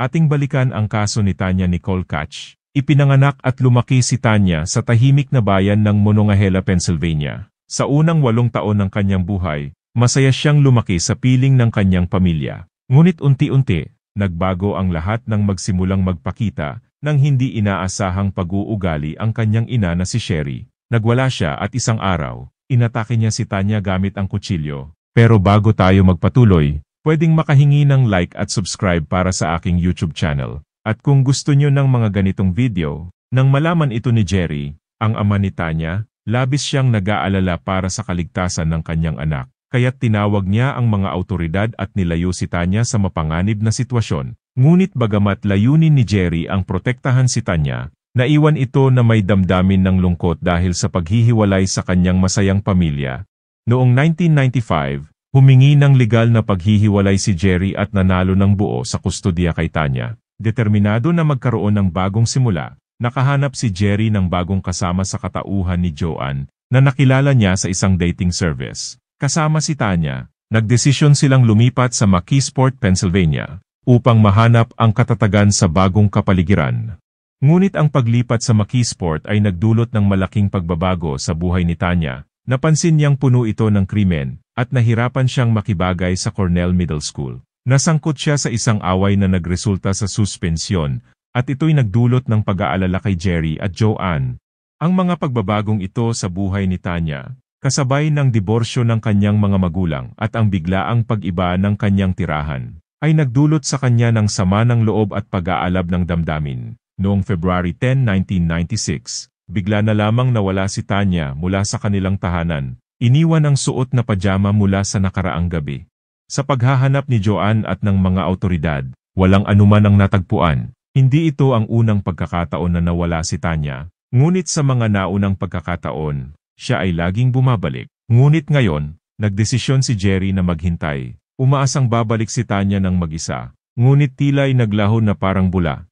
Ating balikan ang kaso ni Tanya Nicole Catch. Ipinanganak at lumaki si Tanya sa tahimik na bayan ng Monongahela, Pennsylvania. Sa unang walong taon ng kanyang buhay, masaya siyang lumaki sa piling ng kanyang pamilya. Ngunit unti-unti, nagbago ang lahat ng magsimulang magpakita nang hindi inaasahang pag-uugali ang kanyang ina na si Sherry. Nagwala siya at isang araw, inatake niya si Tanya gamit ang kutsilyo. Pero bago tayo magpatuloy, Pwedeng makahingi ng like at subscribe para sa aking YouTube channel. At kung gusto nyo ng mga ganitong video, nang malaman ito ni Jerry, ang ama ni Tanya, labis siyang nag-aalala para sa kaligtasan ng kanyang anak. Kaya't tinawag niya ang mga autoridad at nilayo si Tanya sa mapanganib na sitwasyon. Ngunit bagamat layunin ni Jerry ang protektahan si Tanya, naiwan ito na may damdamin ng lungkot dahil sa paghihiwalay sa kanyang masayang pamilya. Noong 1995, Humingi ng legal na paghihiwalay si Jerry at nanalo ng buo sa kustodiya kay Tanya. Determinado na magkaroon ng bagong simula, nakahanap si Jerry ng bagong kasama sa katauhan ni Joanne, na nakilala niya sa isang dating service. Kasama si Tanya, nagdesisyon silang lumipat sa McKeesport, Pennsylvania, upang mahanap ang katatagan sa bagong kapaligiran. Ngunit ang paglipat sa McKeesport ay nagdulot ng malaking pagbabago sa buhay ni Tanya, Napansin niyang puno ito ng krimen, at nahirapan siyang makibagay sa Cornell Middle School. Nasangkot siya sa isang away na nagresulta sa suspensyon, at ito'y nagdulot ng pag-aalala kay Jerry at Joanne. Ang mga pagbabagong ito sa buhay ni Tanya, kasabay ng diborsyo ng kanyang mga magulang at ang biglaang pag-iba ng kanyang tirahan, ay nagdulot sa kanya ng sama ng loob at pag-aalab ng damdamin. Noong February 10, 1996, bigla na lamang nawala si Tanya mula sa kanilang tahanan. Iniwan ang suot na pajama mula sa nakaraang gabi. Sa paghahanap ni Joanne at ng mga autoridad, walang anuman ang natagpuan. Hindi ito ang unang pagkakataon na nawala si Tanya. Ngunit sa mga naunang pagkakataon, siya ay laging bumabalik. Ngunit ngayon, nagdesisyon si Jerry na maghintay. Umaasang babalik si Tanya ng mag-isa. Ngunit tila'y naglaho na parang bula.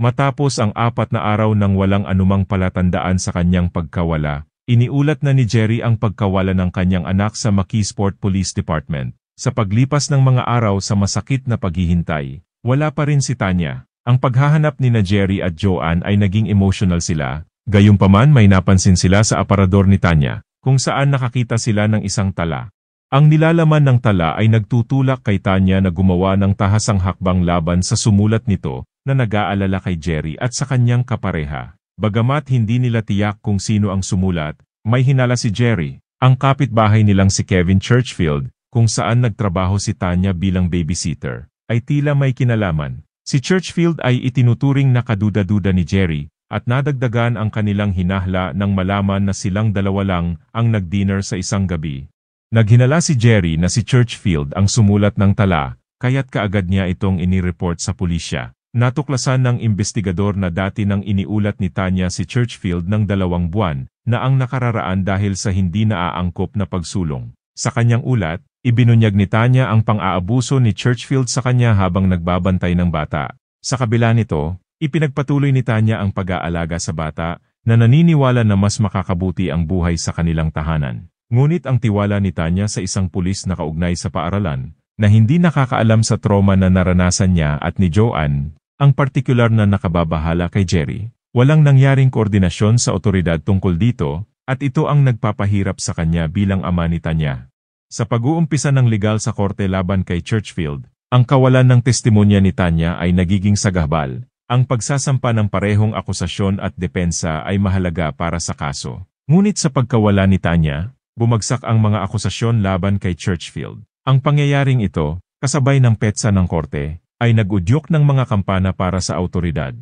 Matapos ang apat na araw nang walang anumang palatandaan sa kanyang pagkawala, iniulat na ni Jerry ang pagkawala ng kanyang anak sa Makisport Police Department. Sa paglipas ng mga araw sa masakit na paghihintay, wala pa rin si Tanya. Ang paghahanap ni na Jerry at Joanne ay naging emotional sila, gayunpaman may napansin sila sa aparador ni Tanya, kung saan nakakita sila ng isang tala. Ang nilalaman ng tala ay nagtutulak kay Tanya na gumawa ng tahasang hakbang laban sa sumulat nito, na nag-aalala kay Jerry at sa kanyang kapareha. Bagamat hindi nila tiyak kung sino ang sumulat, may hinala si Jerry, ang kapitbahay nilang si Kevin Churchfield, kung saan nagtrabaho si Tanya bilang babysitter, ay tila may kinalaman. Si Churchfield ay itinuturing na kaduda-duda ni Jerry, at nadagdagan ang kanilang hinahla nang malaman na silang dalawa lang ang nag-dinner sa isang gabi. Naghinala si Jerry na si Churchfield ang sumulat ng tala, kaya't kaagad niya itong inireport sa pulisya. Natuklasan ng investigador na dati nang iniulat ni Tanya si Churchfield ng dalawang buwan, na ang nakararaan dahil sa hindi naaangkop na pagsulong. Sa kanyang ulat, ibinunyag ni Tanya ang pang-aabuso ni Churchfield sa kanya habang nagbabantay ng bata. Sa kabila nito, ipinagpatuloy ni Tanya ang pag-aalaga sa bata, na naniniwala na mas makakabuti ang buhay sa kanilang tahanan. Ngunit ang tiwala ni Tanya sa isang pulis na kaugnay sa paaralan, na hindi nakakaalam sa trauma na naranasan niya at ni Joanne, ang partikular na nakababahala kay Jerry. Walang nangyaring koordinasyon sa otoridad tungkol dito, at ito ang nagpapahirap sa kanya bilang ama ni Tanya. Sa pag-uumpisa ng legal sa korte laban kay Churchfield, ang kawalan ng testimonya ni Tanya ay nagiging sagabal. Ang pagsasampa ng parehong akusasyon at depensa ay mahalaga para sa kaso. Ngunit sa pagkawala ni Tanya, bumagsak ang mga akusasyon laban kay Churchfield. Ang pangyayaring ito, kasabay ng petsa ng korte, ay nagudyok ng mga kampana para sa autoridad.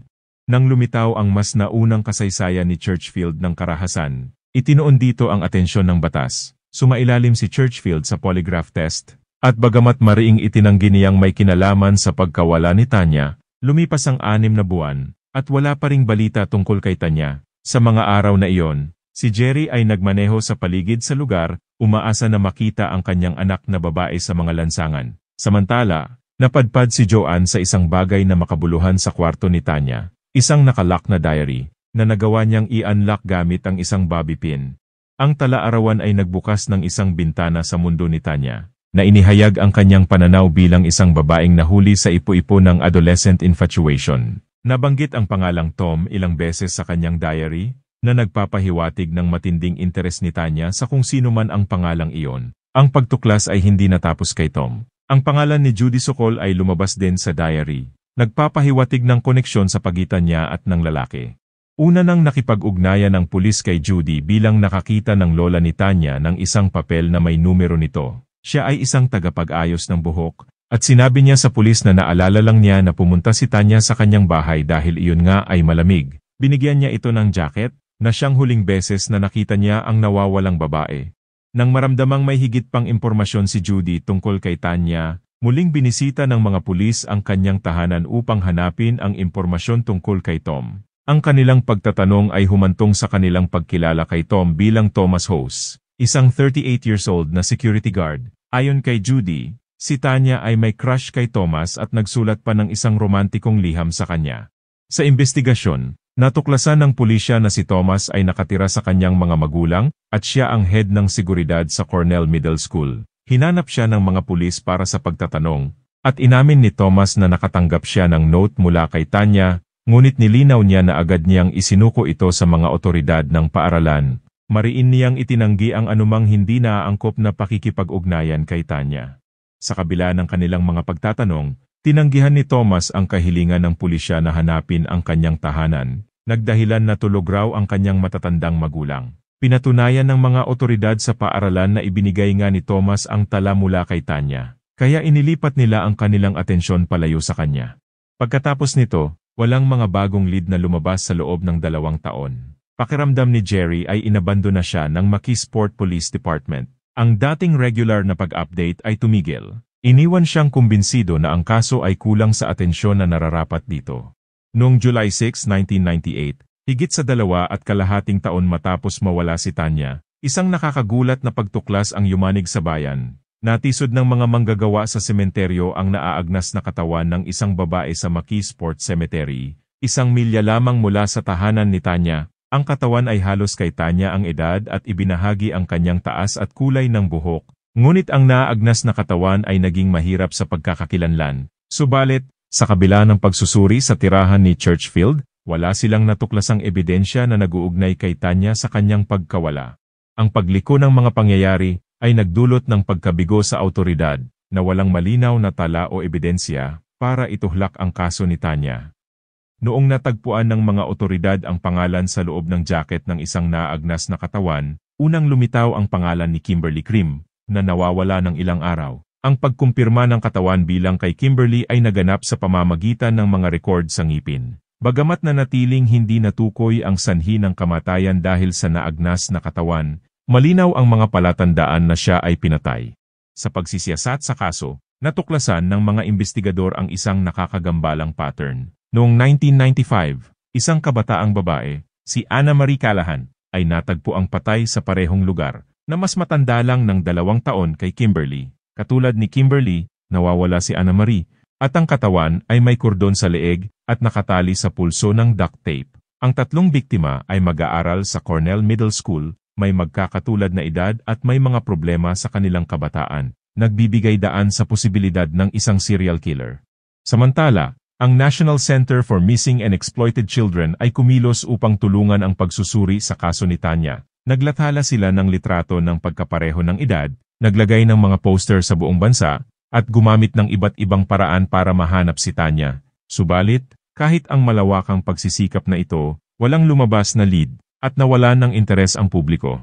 Nang lumitaw ang mas naunang kasaysayan ni Churchfield ng karahasan, itinoon dito ang atensyon ng batas. Sumailalim si Churchfield sa polygraph test, at bagamat mariing itinanggi niyang may kinalaman sa pagkawala ni Tanya, lumipas ang anim na buwan, at wala pa ring balita tungkol kay Tanya. Sa mga araw na iyon, si Jerry ay nagmaneho sa paligid sa lugar, umaasa na makita ang kanyang anak na babae sa mga lansangan. Samantala, Napadpad si Joanne sa isang bagay na makabuluhan sa kwarto ni Tanya, isang nakalock na diary, na nagawa niyang i-unlock gamit ang isang bobby pin. Ang talaarawan ay nagbukas ng isang bintana sa mundo ni Tanya, na inihayag ang kanyang pananaw bilang isang babaeng nahuli sa ipo-ipo ng adolescent infatuation. Nabanggit ang pangalang Tom ilang beses sa kanyang diary, na nagpapahiwatig ng matinding interes ni Tanya sa kung sino man ang pangalang iyon. Ang pagtuklas ay hindi natapos kay Tom ang pangalan ni Judy Sokol ay lumabas din sa diary, nagpapahiwatig ng koneksyon sa pagitan niya at ng lalaki. Una nang nakipag-ugnayan ng pulis kay Judy bilang nakakita ng lola ni Tanya ng isang papel na may numero nito. Siya ay isang tagapag-ayos ng buhok, at sinabi niya sa pulis na naalala lang niya na pumunta si Tanya sa kanyang bahay dahil iyon nga ay malamig. Binigyan niya ito ng jacket, na siyang huling beses na nakita niya ang nawawalang babae. Nang maramdamang may higit pang impormasyon si Judy tungkol kay Tanya, muling binisita ng mga pulis ang kanyang tahanan upang hanapin ang impormasyon tungkol kay Tom. Ang kanilang pagtatanong ay humantong sa kanilang pagkilala kay Tom bilang Thomas Hose, isang 38 years old na security guard. Ayon kay Judy, si Tanya ay may crush kay Thomas at nagsulat pa ng isang romantikong liham sa kanya. Sa investigasyon, Natuklasan ng pulisya na si Thomas ay nakatira sa kanyang mga magulang, at siya ang head ng seguridad sa Cornell Middle School. Hinanap siya ng mga pulis para sa pagtatanong, at inamin ni Thomas na nakatanggap siya ng note mula kay Tanya, ngunit nilinaw niya na agad niyang isinuko ito sa mga otoridad ng paaralan. Mariin niyang itinanggi ang anumang hindi naaangkop na pakikipag-ugnayan kay Tanya. Sa kabila ng kanilang mga pagtatanong, tinanggihan ni Thomas ang kahilingan ng pulisya na hanapin ang kanyang tahanan, nagdahilan na tulog raw ang kanyang matatandang magulang. Pinatunayan ng mga otoridad sa paaralan na ibinigay nga ni Thomas ang tala mula kay Tanya, kaya inilipat nila ang kanilang atensyon palayo sa kanya. Pagkatapos nito, walang mga bagong lead na lumabas sa loob ng dalawang taon. Pakiramdam ni Jerry ay inabando na siya ng Makisport Police Department. Ang dating regular na pag-update ay tumigil. Iniwan siyang kumbinsido na ang kaso ay kulang sa atensyon na nararapat dito. Noong July 6, 1998, higit sa dalawa at kalahating taon matapos mawala si Tanya, isang nakakagulat na pagtuklas ang yumanig sa bayan. Natisod ng mga manggagawa sa sementeryo ang naaagnas na katawan ng isang babae sa Maki Sports Cemetery, isang milya lamang mula sa tahanan ni Tanya. Ang katawan ay halos kay Tanya ang edad at ibinahagi ang kanyang taas at kulay ng buhok. Ngunit ang naaagnas na katawan ay naging mahirap sa pagkakakilanlan. Subalit, sa kabila ng pagsusuri sa tirahan ni Churchfield, wala silang natuklasang ebidensya na naguugnay kay Tanya sa kanyang pagkawala. Ang pagliko ng mga pangyayari ay nagdulot ng pagkabigo sa autoridad na walang malinaw na tala o ebidensya para ituhlak ang kaso ni Tanya. Noong natagpuan ng mga otoridad ang pangalan sa loob ng jacket ng isang naagnas na katawan, unang lumitaw ang pangalan ni Kimberly Cream, na nawawala ng ilang araw. Ang pagkumpirma ng katawan bilang kay Kimberly ay naganap sa pamamagitan ng mga record sa ngipin. Bagamat nanatiling hindi natukoy ang sanhi ng kamatayan dahil sa naagnas na katawan, malinaw ang mga palatandaan na siya ay pinatay. Sa pagsisiyasat sa kaso, natuklasan ng mga investigador ang isang nakakagambalang pattern. Noong 1995, isang kabataang babae, si Anna Marie Callahan, ay natagpo ang patay sa parehong lugar na mas matanda lang ng dalawang taon kay Kimberly. Katulad ni Kimberly, nawawala si Anna Marie, at ang katawan ay may kordon sa leeg at nakatali sa pulso ng duct tape. Ang tatlong biktima ay mag-aaral sa Cornell Middle School, may magkakatulad na edad at may mga problema sa kanilang kabataan, nagbibigay daan sa posibilidad ng isang serial killer. Samantala, ang National Center for Missing and Exploited Children ay kumilos upang tulungan ang pagsusuri sa kaso ni Tanya. Naglathala sila ng litrato ng pagkapareho ng edad, naglagay ng mga poster sa buong bansa, at gumamit ng iba't ibang paraan para mahanap si Tanya. Subalit, kahit ang malawakang pagsisikap na ito, walang lumabas na lead, at nawalan ng interes ang publiko.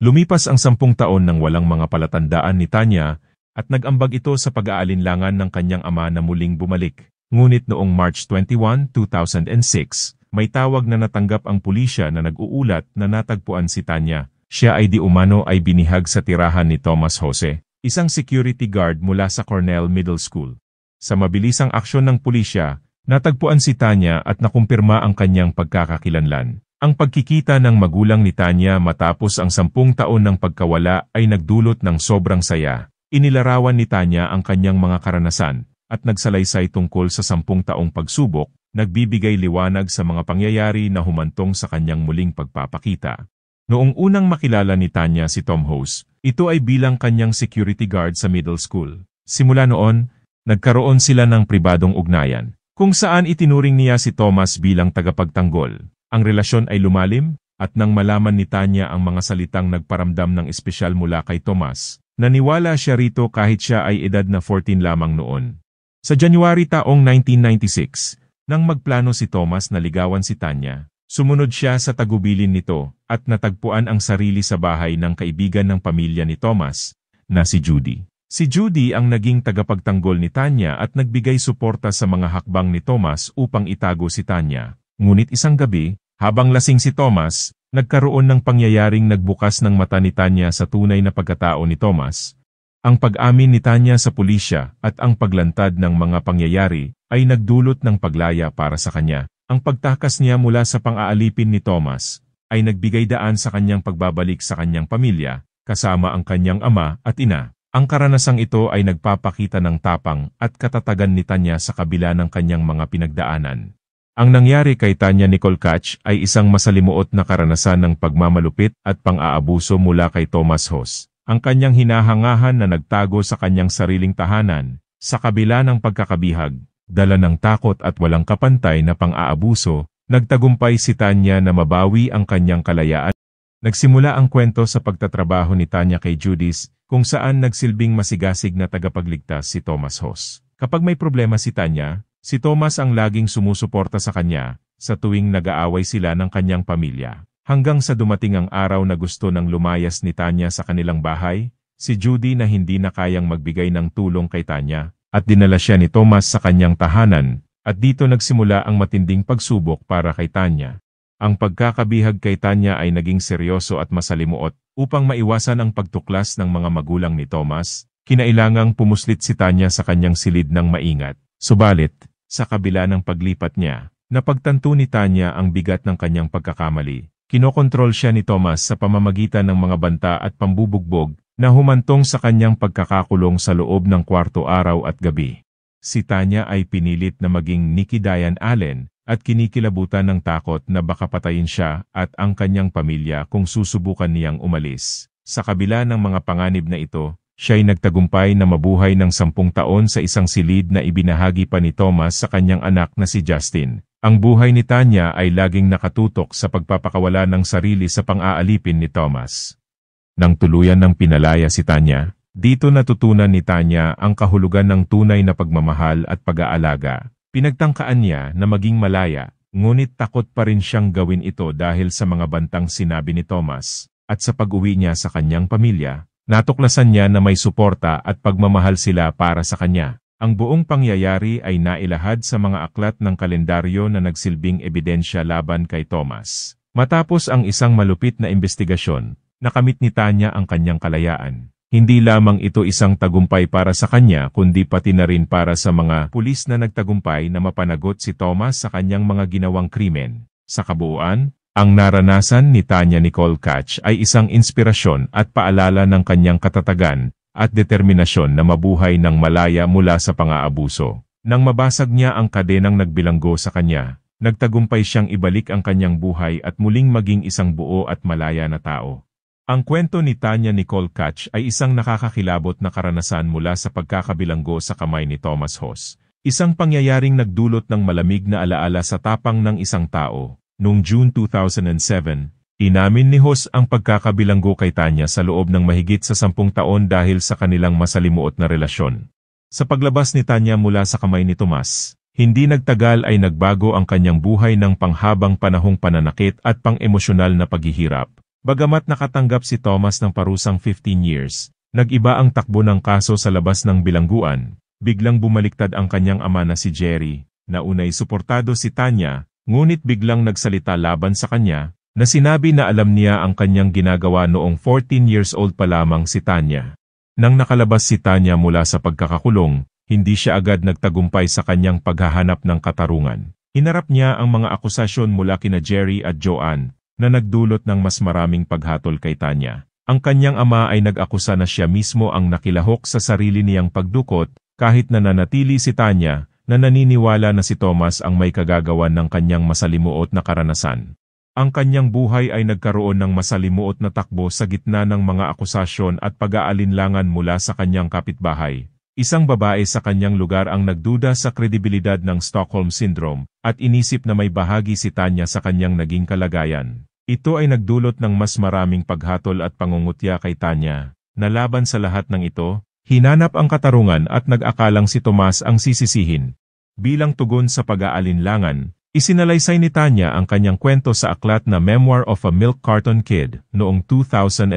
Lumipas ang sampung taon nang walang mga palatandaan ni Tanya, at nag-ambag ito sa pag-aalinlangan ng kanyang ama na muling bumalik. Ngunit noong March 21, 2006, may tawag na natanggap ang pulisya na nag-uulat na natagpuan si Tanya, siya ay di umano ay binihag sa tirahan ni Thomas Jose, isang security guard mula sa Cornell Middle School. Sa mabilisang aksyon ng pulisya, natagpuan si Tanya at nakumpirma ang kanyang pagkakakilanlan. Ang pagkikita ng magulang ni Tanya matapos ang sampung taon ng pagkawala ay nagdulot ng sobrang saya. Inilarawan ni Tanya ang kanyang mga karanasan, at nagsalaysay tungkol sa sampung taong pagsubok, nagbibigay liwanag sa mga pangyayari na humantong sa kanyang muling pagpapakita. Noong unang makilala ni Tanya si Tom Hose, ito ay bilang kanyang security guard sa middle school. Simula noon, nagkaroon sila ng pribadong ugnayan, kung saan itinuring niya si Thomas bilang tagapagtanggol. Ang relasyon ay lumalim, at nang malaman ni Tanya ang mga salitang nagparamdam ng espesyal mula kay Thomas, naniwala siya rito kahit siya ay edad na 14 lamang noon. Sa January taong 1996, nang magplano si Thomas na ligawan si Tanya, Sumunod siya sa tagubilin nito at natagpuan ang sarili sa bahay ng kaibigan ng pamilya ni Thomas, na si Judy. Si Judy ang naging tagapagtanggol ni Tanya at nagbigay suporta sa mga hakbang ni Thomas upang itago si Tanya. Ngunit isang gabi, habang lasing si Thomas, nagkaroon ng pangyayaring nagbukas ng mata ni Tanya sa tunay na pagkatao ni Thomas. Ang pag-amin ni Tanya sa pulisya at ang paglantad ng mga pangyayari ay nagdulot ng paglaya para sa kanya. Ang pagtakas niya mula sa pang-aalipin ni Thomas ay nagbigay daan sa kanyang pagbabalik sa kanyang pamilya, kasama ang kanyang ama at ina. Ang karanasang ito ay nagpapakita ng tapang at katatagan ni Tanya sa kabila ng kanyang mga pinagdaanan. Ang nangyari kay Tanya Nicole Catch ay isang masalimuot na karanasan ng pagmamalupit at pang-aabuso mula kay Thomas Hoss, ang kanyang hinahangahan na nagtago sa kanyang sariling tahanan, sa kabila ng pagkakabihag dala ng takot at walang kapantay na pang-aabuso, nagtagumpay si Tanya na mabawi ang kanyang kalayaan. Nagsimula ang kwento sa pagtatrabaho ni Tanya kay Judis, kung saan nagsilbing masigasig na tagapagligtas si Thomas Hoss. Kapag may problema si Tanya, si Thomas ang laging sumusuporta sa kanya, sa tuwing nag-aaway sila ng kanyang pamilya. Hanggang sa dumating ang araw na gusto ng lumayas ni Tanya sa kanilang bahay, si Judy na hindi na kayang magbigay ng tulong kay Tanya, at dinala siya ni Thomas sa kanyang tahanan, at dito nagsimula ang matinding pagsubok para kay Tanya. Ang pagkakabihag kay Tanya ay naging seryoso at masalimuot, upang maiwasan ang pagtuklas ng mga magulang ni Thomas, kinailangang pumuslit si Tanya sa kanyang silid ng maingat. Subalit, sa kabila ng paglipat niya, napagtanto ni Tanya ang bigat ng kanyang pagkakamali. Kinokontrol siya ni Thomas sa pamamagitan ng mga banta at pambubugbog na humantong sa kanyang pagkakakulong sa loob ng kwarto araw at gabi. Si Tanya ay pinilit na maging Nikki Diane Allen at kinikilabutan ng takot na baka patayin siya at ang kanyang pamilya kung susubukan niyang umalis. Sa kabila ng mga panganib na ito, siya'y nagtagumpay na mabuhay ng sampung taon sa isang silid na ibinahagi pa ni Thomas sa kanyang anak na si Justin. Ang buhay ni Tanya ay laging nakatutok sa pagpapakawala ng sarili sa pang-aalipin ni Thomas. Nang tuluyan ng pinalaya si Tanya, dito natutunan ni Tanya ang kahulugan ng tunay na pagmamahal at pag-aalaga. Pinagtangkaan niya na maging malaya, ngunit takot pa rin siyang gawin ito dahil sa mga bantang sinabi ni Thomas, at sa pag-uwi niya sa kanyang pamilya, natuklasan niya na may suporta at pagmamahal sila para sa kanya. Ang buong pangyayari ay nailahad sa mga aklat ng kalendaryo na nagsilbing ebidensya laban kay Thomas. Matapos ang isang malupit na investigasyon, nakamit ni Tanya ang kanyang kalayaan. Hindi lamang ito isang tagumpay para sa kanya kundi pati na rin para sa mga pulis na nagtagumpay na mapanagot si Thomas sa kanyang mga ginawang krimen. Sa kabuuan, ang naranasan ni Tanya Nicole Catch ay isang inspirasyon at paalala ng kanyang katatagan at determinasyon na mabuhay ng malaya mula sa pang-aabuso. Nang mabasag niya ang kadenang nagbilanggo sa kanya, nagtagumpay siyang ibalik ang kanyang buhay at muling maging isang buo at malaya na tao. Ang kwento ni Tanya Nicole Catch ay isang nakakakilabot na karanasan mula sa pagkakabilanggo sa kamay ni Thomas Hoss. Isang pangyayaring nagdulot ng malamig na alaala sa tapang ng isang tao. Noong June 2007, inamin ni Hoss ang pagkakabilanggo kay Tanya sa loob ng mahigit sa sampung taon dahil sa kanilang masalimuot na relasyon. Sa paglabas ni Tanya mula sa kamay ni Thomas, hindi nagtagal ay nagbago ang kanyang buhay ng panghabang panahong pananakit at pang-emosyonal na paghihirap. Bagamat nakatanggap si Thomas ng parusang 15 years, nagiba ang takbo ng kaso sa labas ng bilangguan, biglang bumaliktad ang kanyang ama na si Jerry, na unay suportado si Tanya, ngunit biglang nagsalita laban sa kanya, na sinabi na alam niya ang kanyang ginagawa noong 14 years old pa lamang si Tanya. Nang nakalabas si Tanya mula sa pagkakakulong, hindi siya agad nagtagumpay sa kanyang paghahanap ng katarungan. Hinarap niya ang mga akusasyon mula kina Jerry at Joanne, na nagdulot ng mas maraming paghatol kay Tanya. Ang kanyang ama ay nag-akusa na siya mismo ang nakilahok sa sarili niyang pagdukot, kahit na nanatili si Tanya, na naniniwala na si Thomas ang may kagagawan ng kanyang masalimuot na karanasan. Ang kanyang buhay ay nagkaroon ng masalimuot na takbo sa gitna ng mga akusasyon at pag-aalinlangan mula sa kanyang kapitbahay. Isang babae sa kanyang lugar ang nagduda sa kredibilidad ng Stockholm Syndrome, at inisip na may bahagi si Tanya sa kanyang naging kalagayan. Ito ay nagdulot ng mas maraming paghatol at pangungutya kay Tanya, na laban sa lahat ng ito, hinanap ang katarungan at nag-akalang si Tomas ang sisisihin. Bilang tugon sa pag-aalinlangan, isinalaysay ni Tanya ang kanyang kwento sa aklat na Memoir of a Milk Carton Kid noong 2011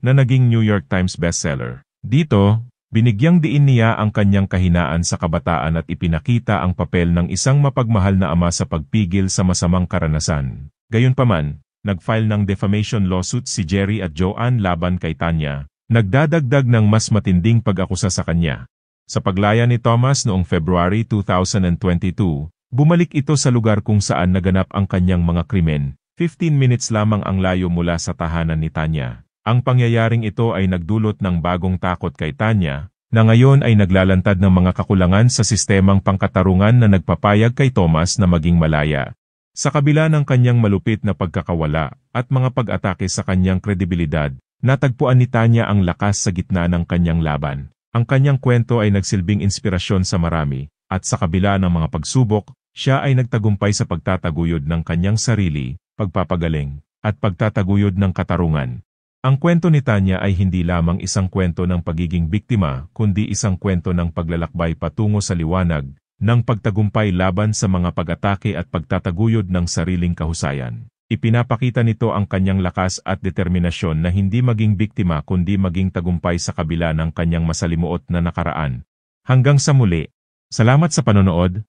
na naging New York Times bestseller. Dito, binigyang diin niya ang kanyang kahinaan sa kabataan at ipinakita ang papel ng isang mapagmahal na ama sa pagpigil sa masamang karanasan. Gayunpaman, nag-file ng defamation lawsuit si Jerry at Joanne laban kay Tanya, nagdadagdag ng mas matinding pag-akusa sa kanya. Sa paglaya ni Thomas noong February 2022, bumalik ito sa lugar kung saan naganap ang kanyang mga krimen, 15 minutes lamang ang layo mula sa tahanan ni Tanya. Ang pangyayaring ito ay nagdulot ng bagong takot kay Tanya, na ngayon ay naglalantad ng mga kakulangan sa sistemang pangkatarungan na nagpapayag kay Thomas na maging malaya. Sa kabila ng kanyang malupit na pagkakawala at mga pag-atake sa kanyang kredibilidad, natagpuan ni Tanya ang lakas sa gitna ng kanyang laban. Ang kanyang kwento ay nagsilbing inspirasyon sa marami, at sa kabila ng mga pagsubok, siya ay nagtagumpay sa pagtataguyod ng kanyang sarili, pagpapagaling, at pagtataguyod ng katarungan. Ang kwento ni Tanya ay hindi lamang isang kwento ng pagiging biktima, kundi isang kwento ng paglalakbay patungo sa liwanag, ng pagtagumpay laban sa mga pag-atake at pagtataguyod ng sariling kahusayan. Ipinapakita nito ang kanyang lakas at determinasyon na hindi maging biktima kundi maging tagumpay sa kabila ng kanyang masalimuot na nakaraan. Hanggang sa muli. Salamat sa panonood.